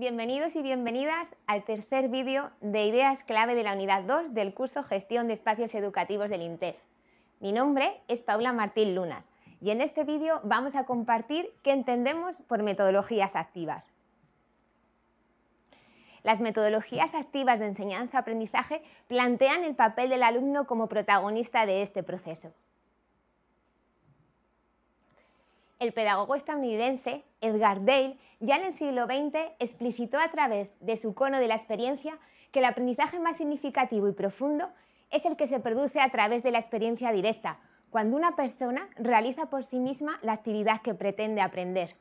Bienvenidos y bienvenidas al tercer vídeo de Ideas Clave de la Unidad 2 del curso Gestión de Espacios Educativos del INTEF. Mi nombre es Paula Martín Lunas y en este vídeo vamos a compartir qué entendemos por metodologías activas. Las metodologías activas de enseñanza-aprendizaje plantean el papel del alumno como protagonista de este proceso el pedagogo estadounidense Edgar Dale ya en el siglo XX explicitó a través de su cono de la experiencia que el aprendizaje más significativo y profundo es el que se produce a través de la experiencia directa, cuando una persona realiza por sí misma la actividad que pretende aprender.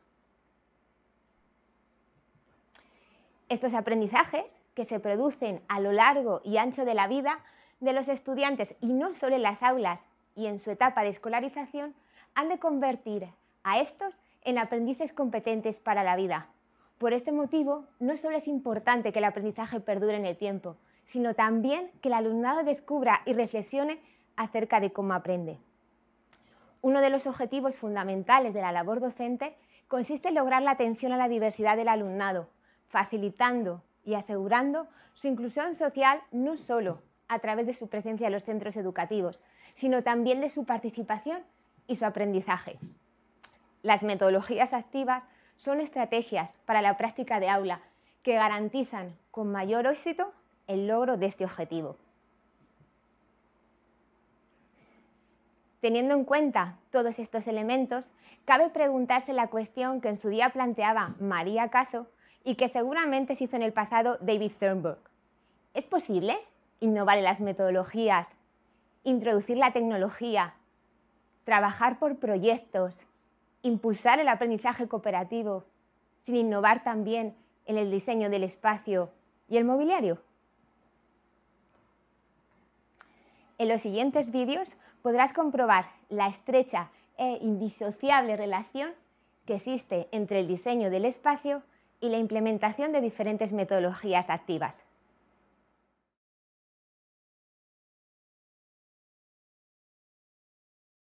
Estos aprendizajes, que se producen a lo largo y ancho de la vida de los estudiantes y no solo en las aulas y en su etapa de escolarización, han de convertir a estos en aprendices competentes para la vida. Por este motivo, no solo es importante que el aprendizaje perdure en el tiempo, sino también que el alumnado descubra y reflexione acerca de cómo aprende. Uno de los objetivos fundamentales de la labor docente consiste en lograr la atención a la diversidad del alumnado, facilitando y asegurando su inclusión social no solo a través de su presencia en los centros educativos, sino también de su participación y su aprendizaje. Las metodologías activas son estrategias para la práctica de aula que garantizan con mayor éxito el logro de este objetivo. Teniendo en cuenta todos estos elementos, cabe preguntarse la cuestión que en su día planteaba María Caso y que seguramente se hizo en el pasado David Thornburg. ¿Es posible innovar en las metodologías, introducir la tecnología, trabajar por proyectos, impulsar el aprendizaje cooperativo sin innovar también en el diseño del espacio y el mobiliario? En los siguientes vídeos podrás comprobar la estrecha e indisociable relación que existe entre el diseño del espacio y la implementación de diferentes metodologías activas.